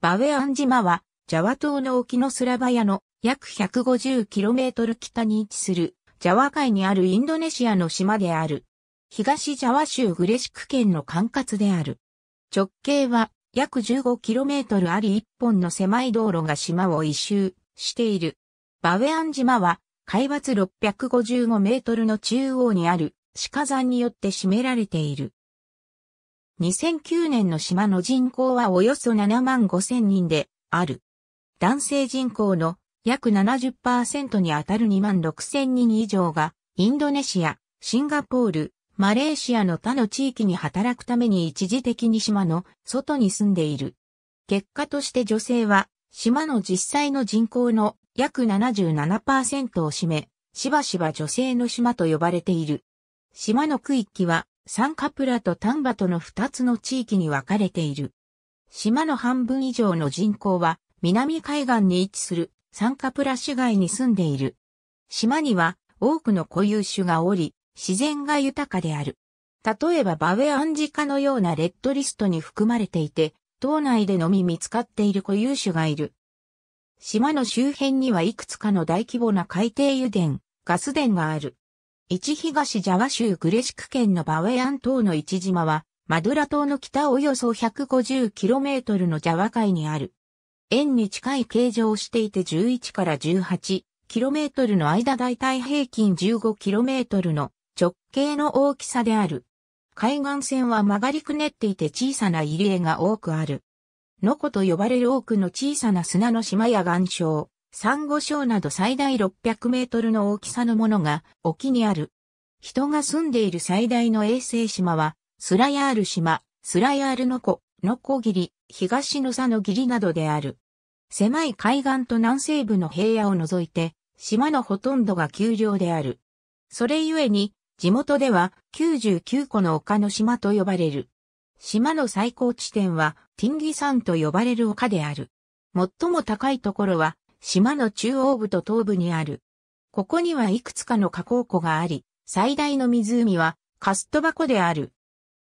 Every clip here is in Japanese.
バウェアン島は、ジャワ島の沖のスラバヤの約 150km 北に位置する、ジャワ海にあるインドネシアの島である。東ジャワ州グレシク県の管轄である。直径は約 15km あり一本の狭い道路が島を一周している。バウェアン島は海抜655メートルの中央にある、鹿山によって占められている。2009年の島の人口はおよそ7万5千人である。男性人口の約70%にあたる2万6千人以上がインドネシア、シンガポール、マレーシアの他の地域に働くために一時的に島の外に住んでいる。結果として女性は島の実際の人口の約77%を占め、しばしば女性の島と呼ばれている。島の区域はサンカプラと丹波との2つの地域に分かれている。島の半分以上の人口は南海岸に位置するサンカプラ市街に住んでいる。島には多くの固有種がおり、自然が豊かである。例えばバウェアンジカのようなレッドリストに含まれていて、島内でのみ見つかっている固有種がいる。島の周辺にはいくつかの大規模な海底油田、ガス田がある。一東ジャワ州グレシク県のバウェアン島の一島は、マドラ島の北およそ 150km のジャワ海にある。円に近い形状をしていて11から 18km の間だいたい平均 15km の直径の大きさである。海岸線は曲がりくねっていて小さな入り江が多くある。ノコと呼ばれる多くの小さな砂の島や岩礁、サンゴ礁など最大600メートルの大きさのものが沖にある。人が住んでいる最大の衛星島は、スラヤール島、スラヤールの湖、のギリ、東の佐のリなどである。狭い海岸と南西部の平野を除いて、島のほとんどが丘陵である。それゆえに、地元では99個の丘の島と呼ばれる。島の最高地点はティンギ山と呼ばれる丘である。最も高いところは島の中央部と東部にある。ここにはいくつかの河口湖があり、最大の湖はカストバ湖である。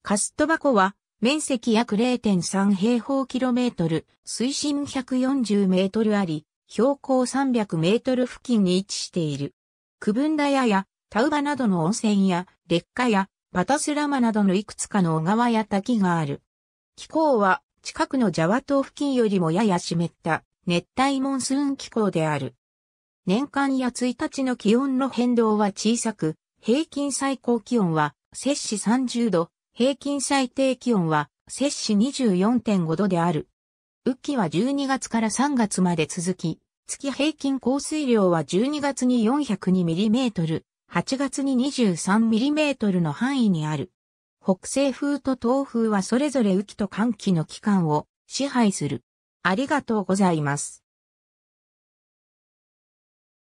カストバ湖は面積約0.3平方キロメートル、水深140メートルあり、標高300メートル付近に位置している。クブンダヤやタウバなどの温泉や劣化やパタスラマなどのいくつかの小川や滝がある。気候は近くのジャワ島付近よりもやや湿った熱帯モンスーン気候である。年間や1日の気温の変動は小さく、平均最高気温は摂氏30度、平均最低気温は摂氏24.5度である。雨季は12月から3月まで続き、月平均降水量は12月に 402mm、8月に 23mm の範囲にある。北西風と東風はそれぞれ雨季と寒季の期間を支配する。ありがとうございます。